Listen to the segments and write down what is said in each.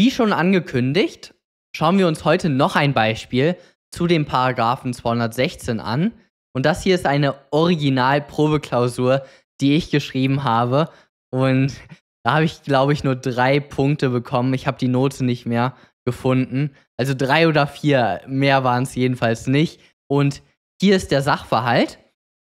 Wie schon angekündigt, schauen wir uns heute noch ein Beispiel zu dem Paragraphen 216 an. Und das hier ist eine Originalprobeklausur, die ich geschrieben habe. Und da habe ich, glaube ich, nur drei Punkte bekommen. Ich habe die Note nicht mehr gefunden. Also drei oder vier, mehr waren es jedenfalls nicht. Und hier ist der Sachverhalt.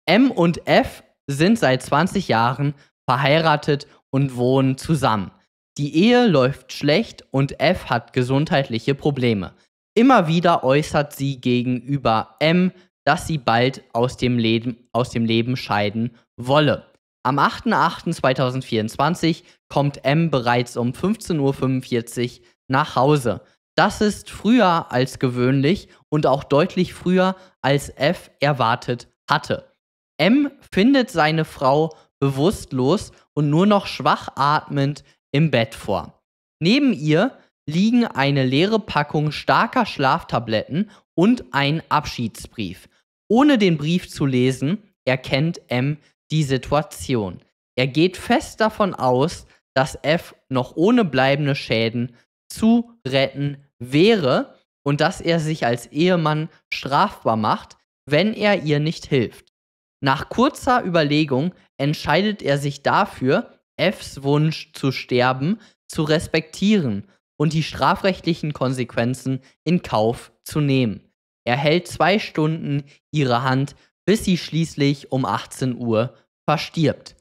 M und F sind seit 20 Jahren verheiratet und wohnen zusammen. Die Ehe läuft schlecht und F hat gesundheitliche Probleme. Immer wieder äußert sie gegenüber M, dass sie bald aus dem Leben, aus dem Leben scheiden wolle. Am 8.8.2024 kommt M bereits um 15.45 Uhr nach Hause. Das ist früher als gewöhnlich und auch deutlich früher als F erwartet hatte. M findet seine Frau bewusstlos und nur noch schwach atmend im Bett vor. Neben ihr liegen eine leere Packung starker Schlaftabletten und ein Abschiedsbrief. Ohne den Brief zu lesen, erkennt M die Situation. Er geht fest davon aus, dass F noch ohne bleibende Schäden zu retten wäre und dass er sich als Ehemann strafbar macht, wenn er ihr nicht hilft. Nach kurzer Überlegung entscheidet er sich dafür, Fs Wunsch zu sterben zu respektieren und die strafrechtlichen Konsequenzen in Kauf zu nehmen. Er hält zwei Stunden ihre Hand, bis sie schließlich um 18 Uhr verstirbt.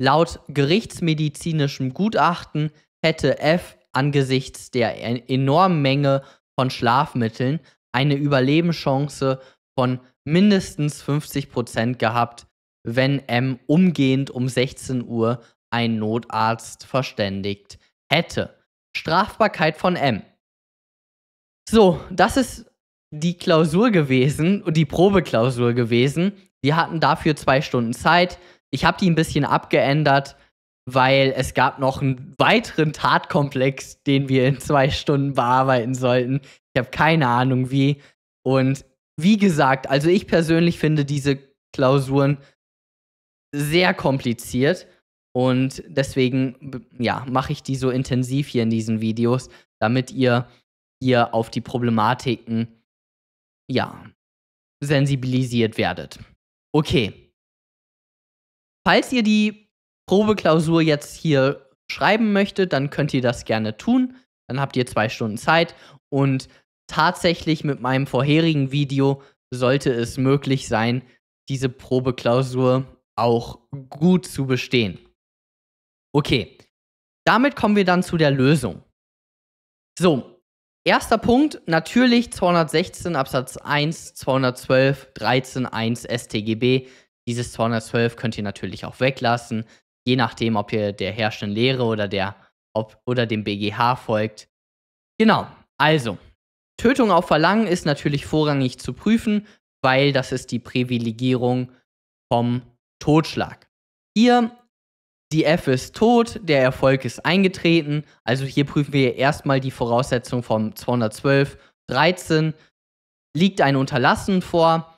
Laut gerichtsmedizinischem Gutachten hätte F angesichts der e-, enormen Menge von Schlafmitteln eine Überlebenschance von mindestens 50% gehabt, wenn M umgehend um 16 Uhr ein Notarzt verständigt hätte. Strafbarkeit von M. So, das ist die Klausur gewesen, und die Probeklausur gewesen. Wir hatten dafür zwei Stunden Zeit. Ich habe die ein bisschen abgeändert, weil es gab noch einen weiteren Tatkomplex, den wir in zwei Stunden bearbeiten sollten. Ich habe keine Ahnung wie. Und wie gesagt, also ich persönlich finde diese Klausuren sehr kompliziert. Und deswegen ja, mache ich die so intensiv hier in diesen Videos, damit ihr hier auf die Problematiken ja, sensibilisiert werdet. Okay. Falls ihr die Probeklausur jetzt hier schreiben möchtet, dann könnt ihr das gerne tun. Dann habt ihr zwei Stunden Zeit. Und tatsächlich mit meinem vorherigen Video sollte es möglich sein, diese Probeklausur auch gut zu bestehen. Okay, damit kommen wir dann zu der Lösung. So, erster Punkt, natürlich 216 Absatz 1, 212, 13, 1 STGB. Dieses 212 könnt ihr natürlich auch weglassen, je nachdem, ob ihr der herrschenden Lehre oder, der, ob, oder dem BGH folgt. Genau, also, Tötung auf Verlangen ist natürlich vorrangig zu prüfen, weil das ist die Privilegierung vom Totschlag. Hier die F ist tot, der Erfolg ist eingetreten. Also hier prüfen wir erstmal die Voraussetzung vom 212, 13. Liegt ein Unterlassen vor.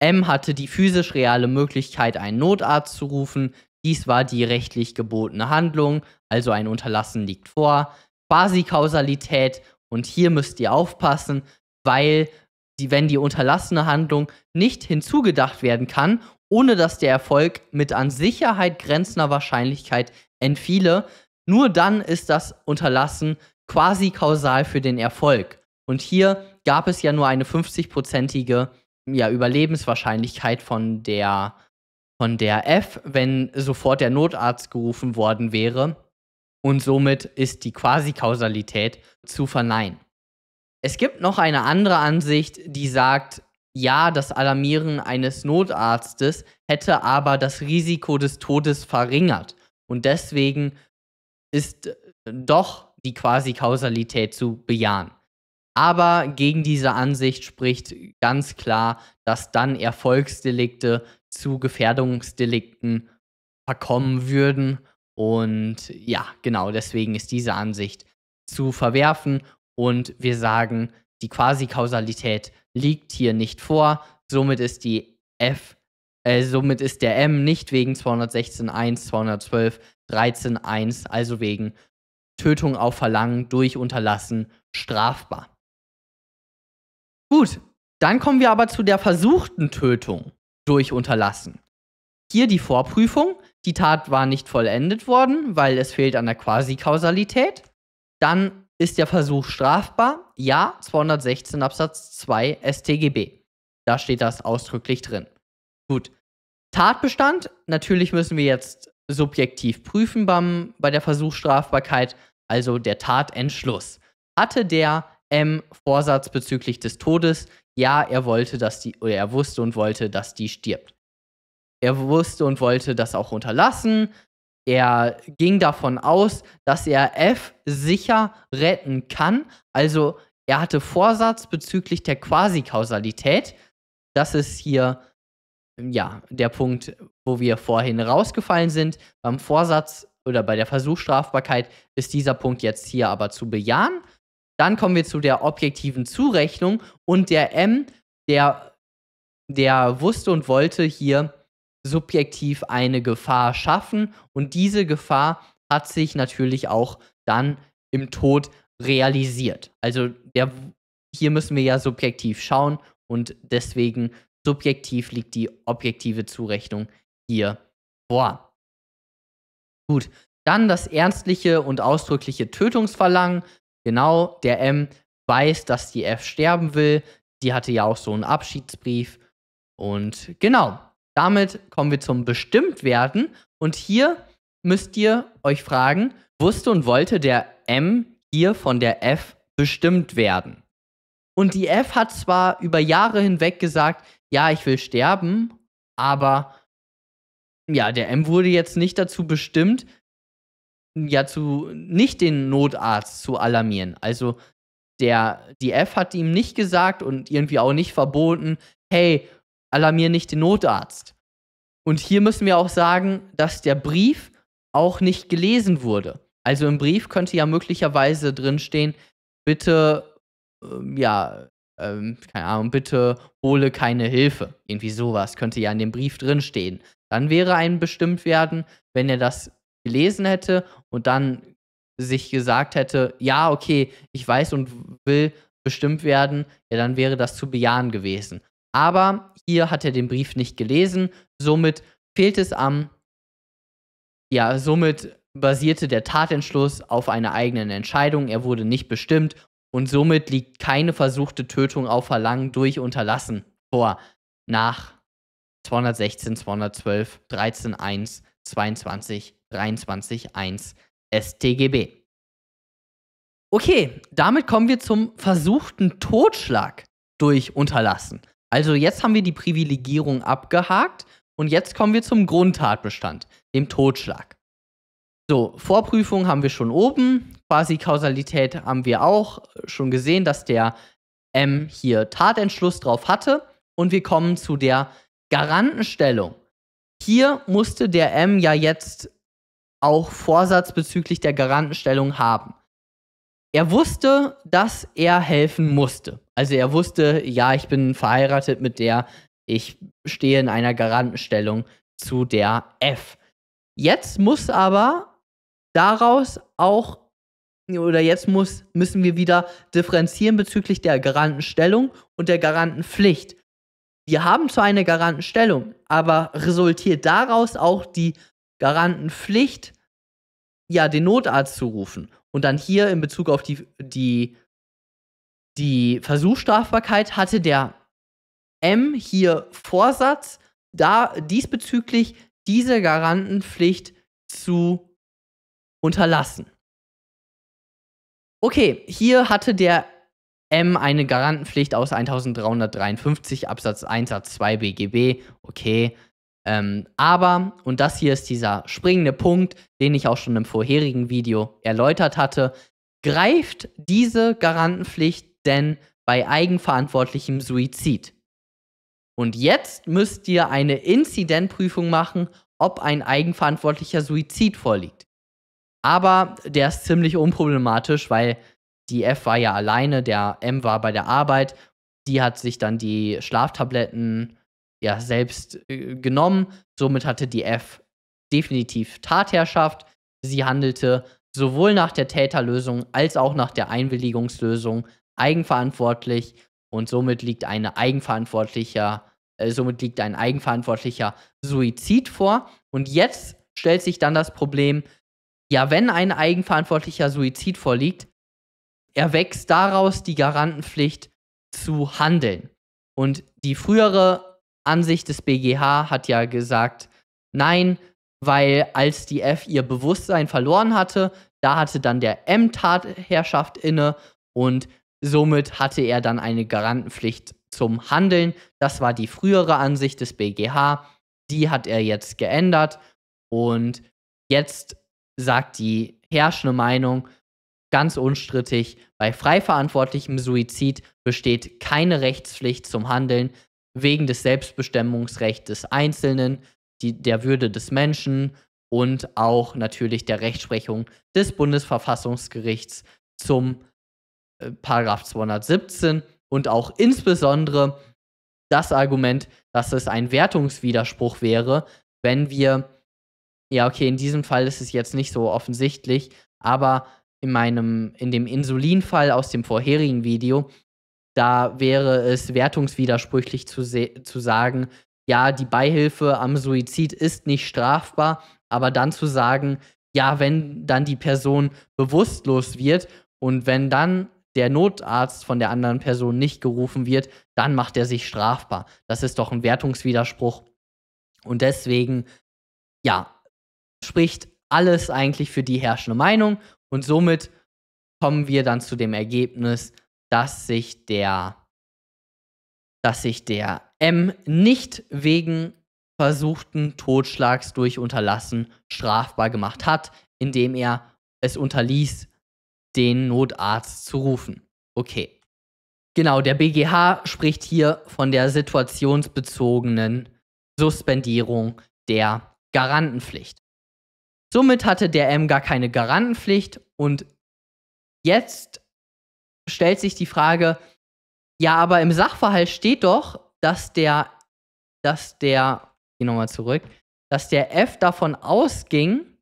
M hatte die physisch reale Möglichkeit, einen Notarzt zu rufen. Dies war die rechtlich gebotene Handlung, also ein Unterlassen liegt vor. Quasi-Kausalität und hier müsst ihr aufpassen, weil die, wenn die unterlassene Handlung nicht hinzugedacht werden kann ohne dass der Erfolg mit an Sicherheit grenzender Wahrscheinlichkeit entfiele. Nur dann ist das Unterlassen quasi kausal für den Erfolg. Und hier gab es ja nur eine 50-prozentige ja, Überlebenswahrscheinlichkeit von der, von der F, wenn sofort der Notarzt gerufen worden wäre. Und somit ist die Quasi-Kausalität zu verneinen. Es gibt noch eine andere Ansicht, die sagt, ja, das Alarmieren eines Notarztes hätte aber das Risiko des Todes verringert. Und deswegen ist äh, doch die Quasi-Kausalität zu bejahen. Aber gegen diese Ansicht spricht ganz klar, dass dann Erfolgsdelikte zu Gefährdungsdelikten verkommen würden. Und ja, genau deswegen ist diese Ansicht zu verwerfen. Und wir sagen, die Quasi-Kausalität liegt hier nicht vor. Somit ist die F, äh, somit ist der M nicht wegen 216.1, 212.13.1, also wegen Tötung auf Verlangen durch Unterlassen strafbar. Gut, dann kommen wir aber zu der versuchten Tötung durch Unterlassen. Hier die Vorprüfung. Die Tat war nicht vollendet worden, weil es fehlt an der Quasi-Kausalität. Dann ist der Versuch strafbar? Ja, 216 Absatz 2 StGB. Da steht das ausdrücklich drin. Gut. Tatbestand, natürlich müssen wir jetzt subjektiv prüfen beim, bei der Versuchsstrafbarkeit, also der Tatentschluss. Hatte der M Vorsatz bezüglich des Todes? Ja, er wollte, dass die, oder er wusste und wollte, dass die stirbt. Er wusste und wollte das auch unterlassen. Er ging davon aus, dass er F sicher retten kann. Also er hatte Vorsatz bezüglich der Quasi-Kausalität. Das ist hier ja der Punkt, wo wir vorhin rausgefallen sind. Beim Vorsatz oder bei der Versuchsstrafbarkeit ist dieser Punkt jetzt hier aber zu bejahen. Dann kommen wir zu der objektiven Zurechnung und der M, der, der wusste und wollte hier subjektiv eine Gefahr schaffen und diese Gefahr hat sich natürlich auch dann im Tod realisiert. Also der, hier müssen wir ja subjektiv schauen und deswegen subjektiv liegt die objektive Zurechnung hier vor. Gut, dann das ernstliche und ausdrückliche Tötungsverlangen. Genau, der M weiß, dass die F sterben will. Die hatte ja auch so einen Abschiedsbrief. Und genau, damit kommen wir zum Bestimmtwerden. Und hier müsst ihr euch fragen, wusste und wollte der M hier von der F bestimmt werden? Und die F hat zwar über Jahre hinweg gesagt, ja, ich will sterben, aber ja, der M wurde jetzt nicht dazu bestimmt, ja, zu nicht den Notarzt zu alarmieren. Also der, die F hat ihm nicht gesagt und irgendwie auch nicht verboten, hey, alarmier nicht den Notarzt. Und hier müssen wir auch sagen, dass der Brief auch nicht gelesen wurde. Also im Brief könnte ja möglicherweise drinstehen, bitte, äh, ja, ähm, keine Ahnung, bitte hole keine Hilfe. Irgendwie sowas könnte ja in dem Brief drinstehen. Dann wäre ein bestimmt werden, wenn er das gelesen hätte und dann sich gesagt hätte, ja, okay, ich weiß und will bestimmt werden, ja, dann wäre das zu bejahen gewesen. Aber hier hat er den Brief nicht gelesen, somit fehlt es am, ja, somit basierte der Tatentschluss auf einer eigenen Entscheidung, er wurde nicht bestimmt und somit liegt keine versuchte Tötung auf Verlangen durch Unterlassen vor nach 216, 212, 13, 1, 22, 23, 1 StGB. Okay, damit kommen wir zum versuchten Totschlag durch Unterlassen. Also jetzt haben wir die Privilegierung abgehakt und jetzt kommen wir zum Grundtatbestand, dem Totschlag. So, Vorprüfung haben wir schon oben, quasi Kausalität haben wir auch äh, schon gesehen, dass der M hier Tatentschluss drauf hatte und wir kommen zu der Garantenstellung. Hier musste der M ja jetzt auch Vorsatz bezüglich der Garantenstellung haben er wusste, dass er helfen musste. Also er wusste, ja, ich bin verheiratet mit der, ich stehe in einer Garantenstellung zu der F. Jetzt muss aber daraus auch oder jetzt muss, müssen wir wieder differenzieren bezüglich der Garantenstellung und der Garantenpflicht. Wir haben zwar eine Garantenstellung, aber resultiert daraus auch die Garantenpflicht, ja, den Notarzt zu rufen. Und dann hier in Bezug auf die, die, die Versuchsstrafbarkeit hatte der M hier Vorsatz, da diesbezüglich diese Garantenpflicht zu unterlassen. Okay, hier hatte der M eine Garantenpflicht aus 1353 Absatz 1 Satz 2 BGB. Okay, ähm, aber, und das hier ist dieser springende Punkt, den ich auch schon im vorherigen Video erläutert hatte, greift diese Garantenpflicht denn bei eigenverantwortlichem Suizid? Und jetzt müsst ihr eine Inzidentprüfung machen, ob ein eigenverantwortlicher Suizid vorliegt. Aber der ist ziemlich unproblematisch, weil die F war ja alleine, der M war bei der Arbeit, die hat sich dann die Schlaftabletten ja, selbst äh, genommen. Somit hatte die F definitiv Tatherrschaft. Sie handelte sowohl nach der Täterlösung als auch nach der Einwilligungslösung eigenverantwortlich und somit liegt eine eigenverantwortlicher äh, somit liegt ein eigenverantwortlicher Suizid vor und jetzt stellt sich dann das Problem ja wenn ein eigenverantwortlicher Suizid vorliegt erwächst daraus die Garantenpflicht zu handeln und die frühere Ansicht des BGH hat ja gesagt, nein, weil als die F ihr Bewusstsein verloren hatte, da hatte dann der M Tatherrschaft inne und somit hatte er dann eine Garantenpflicht zum Handeln. Das war die frühere Ansicht des BGH, die hat er jetzt geändert und jetzt sagt die herrschende Meinung ganz unstrittig, bei frei verantwortlichem Suizid besteht keine Rechtspflicht zum Handeln, wegen des Selbstbestimmungsrechts des Einzelnen, die, der Würde des Menschen und auch natürlich der Rechtsprechung des Bundesverfassungsgerichts zum äh, Paragraph 217 und auch insbesondere das Argument, dass es ein Wertungswiderspruch wäre, wenn wir, ja, okay, in diesem Fall ist es jetzt nicht so offensichtlich, aber in meinem, in dem Insulinfall aus dem vorherigen Video da wäre es wertungswidersprüchlich zu, zu sagen, ja, die Beihilfe am Suizid ist nicht strafbar, aber dann zu sagen, ja, wenn dann die Person bewusstlos wird und wenn dann der Notarzt von der anderen Person nicht gerufen wird, dann macht er sich strafbar. Das ist doch ein Wertungswiderspruch. Und deswegen, ja, spricht alles eigentlich für die herrschende Meinung und somit kommen wir dann zu dem Ergebnis, dass sich der, dass sich der M nicht wegen versuchten Totschlags durch Unterlassen strafbar gemacht hat, indem er es unterließ, den Notarzt zu rufen. Okay. Genau, der BGH spricht hier von der situationsbezogenen Suspendierung der Garantenpflicht. Somit hatte der M gar keine Garantenpflicht und jetzt stellt sich die Frage, ja, aber im Sachverhalt steht doch, dass der, dass der, ich gehe nochmal zurück, dass der F davon ausging,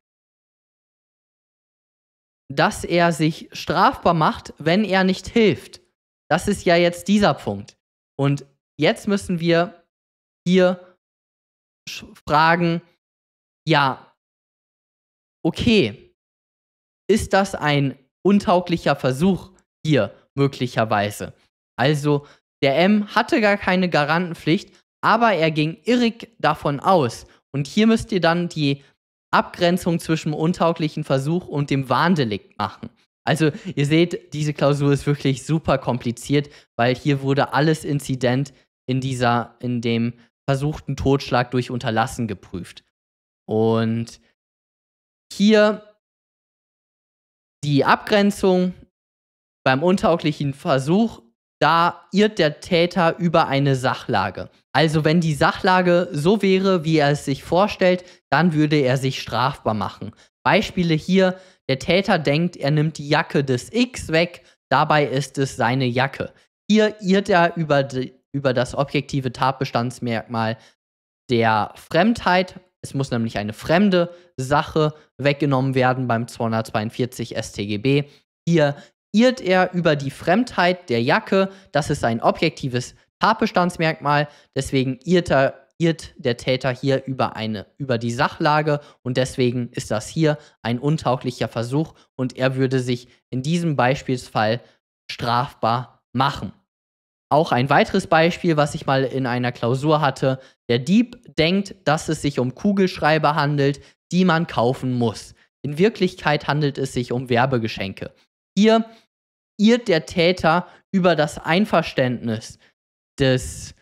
dass er sich strafbar macht, wenn er nicht hilft. Das ist ja jetzt dieser Punkt. Und jetzt müssen wir hier fragen, ja, okay, ist das ein untauglicher Versuch? 4 möglicherweise. Also der M hatte gar keine Garantenpflicht, aber er ging irrig davon aus. Und hier müsst ihr dann die Abgrenzung zwischen untauglichen Versuch und dem Warndelikt machen. Also ihr seht, diese Klausur ist wirklich super kompliziert, weil hier wurde alles Inzident in dieser, in dem versuchten Totschlag durch Unterlassen geprüft. Und hier die Abgrenzung beim untauglichen Versuch, da irrt der Täter über eine Sachlage. Also wenn die Sachlage so wäre, wie er es sich vorstellt, dann würde er sich strafbar machen. Beispiele hier, der Täter denkt, er nimmt die Jacke des X weg, dabei ist es seine Jacke. Hier irrt er über, die, über das objektive Tatbestandsmerkmal der Fremdheit. Es muss nämlich eine fremde Sache weggenommen werden beim 242 StGB. Hier irrt er über die Fremdheit der Jacke. Das ist ein objektives Tatbestandsmerkmal. Deswegen irrt, er, irrt der Täter hier über, eine, über die Sachlage und deswegen ist das hier ein untauglicher Versuch und er würde sich in diesem Beispielsfall strafbar machen. Auch ein weiteres Beispiel, was ich mal in einer Klausur hatte. Der Dieb denkt, dass es sich um Kugelschreiber handelt, die man kaufen muss. In Wirklichkeit handelt es sich um Werbegeschenke. Hier irrt der Täter über das Einverständnis des,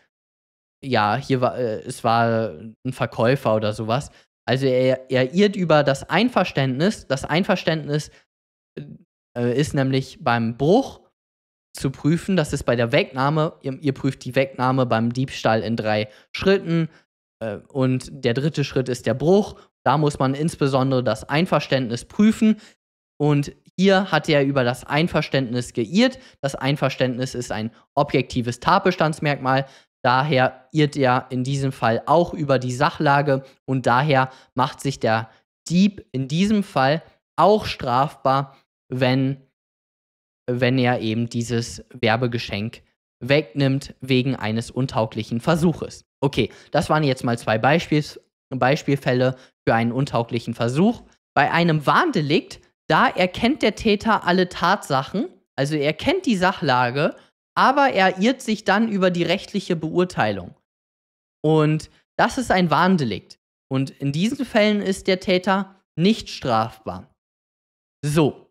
ja, hier war, äh, es war ein Verkäufer oder sowas. Also er, er irrt über das Einverständnis. Das Einverständnis äh, äh, ist nämlich beim Bruch zu prüfen. Das ist bei der Wegnahme. Ihr, ihr prüft die Wegnahme beim Diebstahl in drei Schritten. Äh, und der dritte Schritt ist der Bruch. Da muss man insbesondere das Einverständnis prüfen. Und hier hat er über das Einverständnis geirrt. Das Einverständnis ist ein objektives Tatbestandsmerkmal. Daher irrt er in diesem Fall auch über die Sachlage und daher macht sich der Dieb in diesem Fall auch strafbar, wenn, wenn er eben dieses Werbegeschenk wegnimmt wegen eines untauglichen Versuches. Okay, das waren jetzt mal zwei Beispiels, Beispielfälle für einen untauglichen Versuch. Bei einem Warndelikt da erkennt der Täter alle Tatsachen, also er kennt die Sachlage, aber er irrt sich dann über die rechtliche Beurteilung. Und das ist ein Warndelikt. Und in diesen Fällen ist der Täter nicht strafbar. So,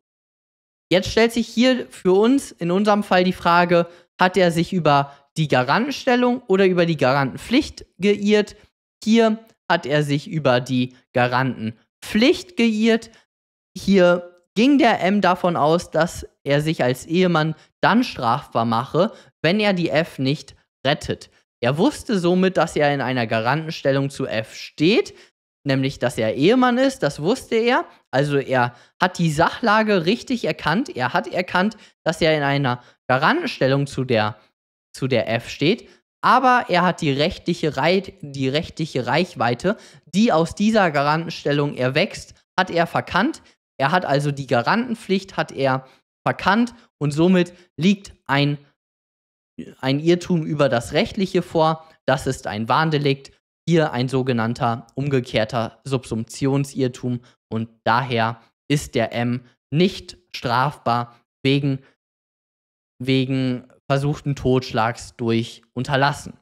jetzt stellt sich hier für uns in unserem Fall die Frage, hat er sich über die Garantenstellung oder über die Garantenpflicht geirrt? Hier hat er sich über die Garantenpflicht geirrt, hier ging der M davon aus, dass er sich als Ehemann dann strafbar mache, wenn er die F nicht rettet. Er wusste somit, dass er in einer Garantenstellung zu F steht, nämlich dass er Ehemann ist, das wusste er. Also er hat die Sachlage richtig erkannt. Er hat erkannt, dass er in einer Garantenstellung zu der, zu der F steht. Aber er hat die rechtliche, die rechtliche Reichweite, die aus dieser Garantenstellung erwächst, hat er verkannt. Er hat also die Garantenpflicht, hat er verkannt und somit liegt ein, ein Irrtum über das Rechtliche vor. Das ist ein Warndelikt, hier ein sogenannter umgekehrter Subsumptionsirrtum und daher ist der M nicht strafbar wegen, wegen versuchten Totschlags durch Unterlassen.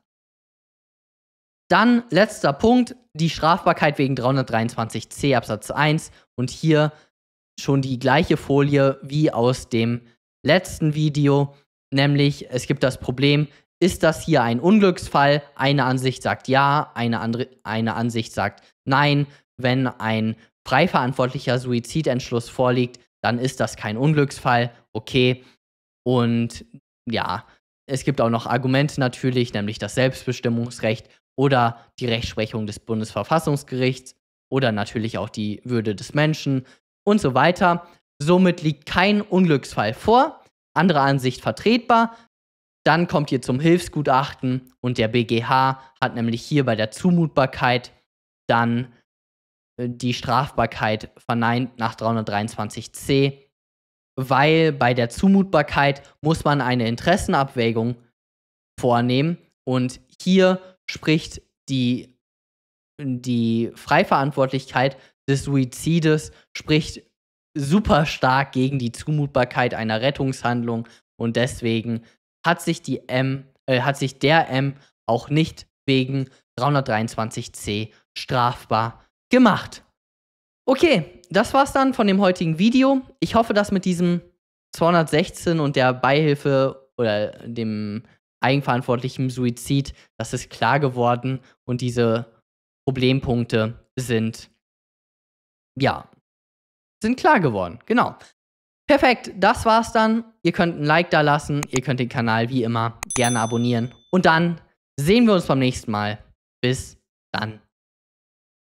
Dann letzter Punkt, die Strafbarkeit wegen 323c Absatz 1 und hier schon die gleiche Folie wie aus dem letzten Video, nämlich es gibt das Problem, ist das hier ein Unglücksfall? Eine Ansicht sagt ja, eine andere eine Ansicht sagt nein. Wenn ein frei verantwortlicher Suizidentschluss vorliegt, dann ist das kein Unglücksfall. Okay. Und ja, es gibt auch noch Argumente natürlich, nämlich das Selbstbestimmungsrecht oder die Rechtsprechung des Bundesverfassungsgerichts oder natürlich auch die Würde des Menschen und so weiter. Somit liegt kein Unglücksfall vor, andere Ansicht vertretbar. Dann kommt ihr zum Hilfsgutachten und der BGH hat nämlich hier bei der Zumutbarkeit dann äh, die Strafbarkeit verneint nach 323c, weil bei der Zumutbarkeit muss man eine Interessenabwägung vornehmen und hier spricht die, die Freiverantwortlichkeit des Suizides spricht super stark gegen die Zumutbarkeit einer Rettungshandlung und deswegen hat sich die M, äh, hat sich der M auch nicht wegen 323c strafbar gemacht. Okay, das war's dann von dem heutigen Video. Ich hoffe, dass mit diesem 216 und der Beihilfe oder dem eigenverantwortlichen Suizid, das ist klar geworden und diese Problempunkte sind ja, sind klar geworden. Genau. Perfekt, das war's dann. Ihr könnt ein Like da lassen, ihr könnt den Kanal wie immer gerne abonnieren. Und dann sehen wir uns beim nächsten Mal. Bis dann.